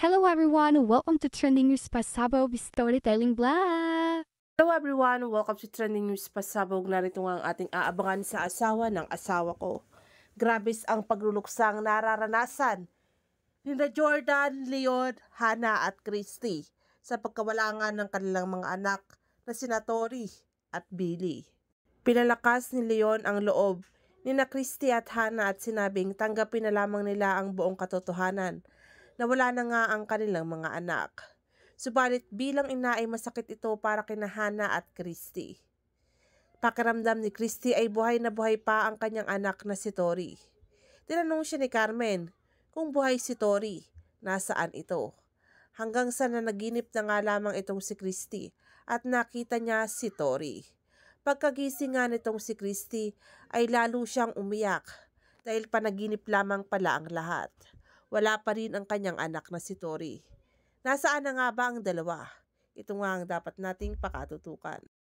Hello everyone, welcome to Trending News Pasabog Storytelling Blog! Hello everyone, welcome to Trending News Pasabog. Narito nga ang ating aabangan sa asawa ng asawa ko. Grabis ang pagluluksang nararanasan ni Jordan, Leon, Hana at Christy sa pagkawalangan ng kanilang mga anak na sina Tori at Billy. Pinalakas ni Leon ang loob ni na Christy at Hana at sinabing tanggapin na lamang nila ang buong katotohanan na wala na nga ang kanilang mga anak. Subalit bilang ina ay masakit ito para kina Hana at Christy. Pakiramdam ni Christy ay buhay na buhay pa ang kanyang anak na si Tori. Tinanong siya ni Carmen kung buhay si Tori, nasaan ito. Hanggang sa nanaginip na nga lamang itong si Christy at nakita niya si Tori. Pagkagising nga nitong si Christy ay lalo siyang umiyak dahil panaginip lamang pala ang lahat wala pa rin ang kanyang anak na si Tori. Nasaan na nga ba ang dalawa? Ito nga ang dapat nating pakatutukan.